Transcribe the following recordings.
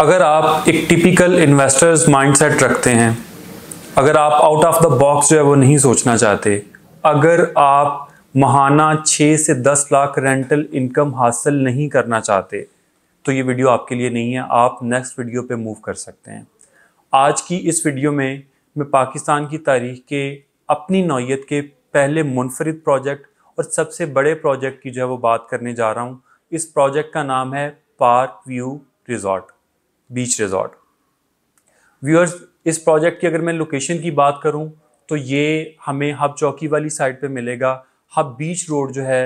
अगर आप एक टिपिकल इन्वेस्टर्स माइंडसेट रखते हैं अगर आप आउट ऑफ द बॉक्स जो है वो नहीं सोचना चाहते अगर आप महाना छः से दस लाख रेंटल इनकम हासिल नहीं करना चाहते तो ये वीडियो आपके लिए नहीं है आप नेक्स्ट वीडियो पे मूव कर सकते हैं आज की इस वीडियो में मैं पाकिस्तान की तारीख के अपनी नौीयत के पहले मुनफरद प्रोजेक्ट और सबसे बड़े प्रोजेक्ट की जो है वो बात करने जा रहा हूँ इस प्रोजेक्ट का नाम है park view resort beach resort viewers इस प्रोजेक्ट की अगर मैं लोकेशन की बात करूं तो ये हमें हब चौकी वाली साइड पे मिलेगा हब बीच रोड जो है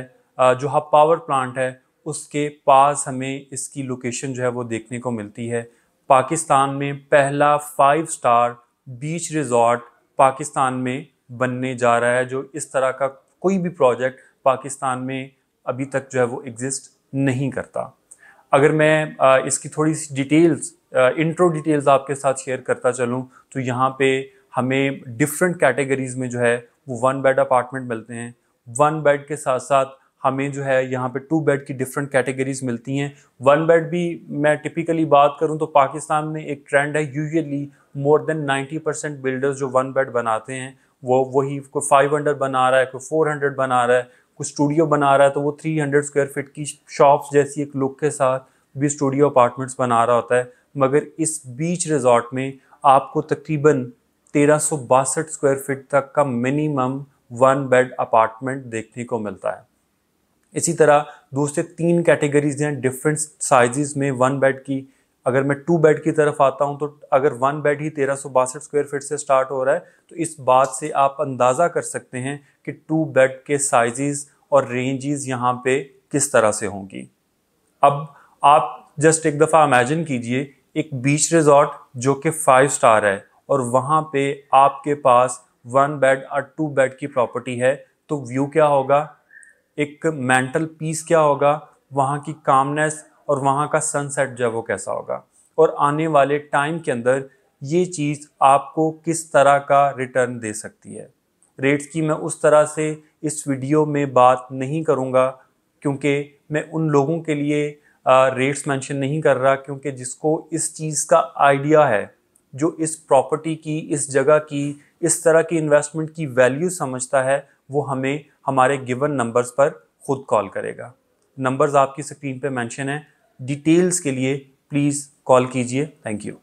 जो हब पावर प्लांट है उसके पास हमें इसकी लोकेशन जो है वो देखने को मिलती है पाकिस्तान में पहला five star beach resort Pakistan में बनने जा रहा है जो इस तरह का कोई भी प्रोजेक्ट पाकिस्तान में अभी तक जो है वो एग्जिस्ट नहीं करता अगर मैं इसकी थोड़ी सी डिटेल्स इंट्रो डिटेल्स आपके साथ शेयर करता चलूँ तो यहाँ पे हमें डिफरेंट कैटेगरीज में जो है वो वन बेड अपार्टमेंट मिलते हैं वन बेड के साथ साथ हमें जो है यहाँ पे टू बेड की डिफरेंट कैटेगरीज मिलती हैं वन बेड भी मैं टिपिकली बात करूँ तो पाकिस्तान में एक ट्रेंड है usually more than 90 percent builders जो वन बेड बनाते हैं वो वही कोई फाइव हंड्रेड बना रहा है कोई फोर हंड्रेड बना रहा है कोई स्टूडियो बना रहा है तो वो 300 स्क्वायर फीट की शॉप्स जैसी एक लुक के साथ भी स्टूडियो अपार्टमेंट्स बना रहा होता है मगर इस बीच रिजॉर्ट में आपको तकरीबन तेरह स्क्वायर फीट तक का मिनिमम वन बेड अपार्टमेंट देखने को मिलता है इसी तरह दूसरे तीन कैटेगरीज हैं डिफरेंट साइजेस में वन बेड की अगर मैं टू बेड की तरफ आता हूँ तो अगर वन बेड ही तेरह सौ बासठ स्क्वायर फीट से स्टार्ट हो रहा है तो इस बात से आप अंदाज़ा कर सकते हैं कि टू बेड के साइजेस और रेंजेस यहाँ पे किस तरह से होंगी अब आप जस्ट एक दफ़ा इमेजिन कीजिए एक बीच रिजॉर्ट जो कि फाइव स्टार है और वहाँ पे आपके पास वन बेड और टू बेड की प्रॉपर्टी है तो व्यू क्या होगा एक मेंटल पीस क्या होगा वहाँ की कामनेस और वहाँ का सनसेट जो है वो कैसा होगा और आने वाले टाइम के अंदर ये चीज़ आपको किस तरह का रिटर्न दे सकती है रेट्स की मैं उस तरह से इस वीडियो में बात नहीं करूँगा क्योंकि मैं उन लोगों के लिए रेट्स मेंशन नहीं कर रहा क्योंकि जिसको इस चीज़ का आइडिया है जो इस प्रॉपर्टी की इस जगह की इस तरह की इन्वेस्टमेंट की वैल्यू समझता है वो हमें हमारे गिवन नंबर्स पर खुद कॉल करेगा नंबर्स आपकी स्क्रीन पे मेंशन है डिटेल्स के लिए प्लीज़ कॉल कीजिए थैंक यू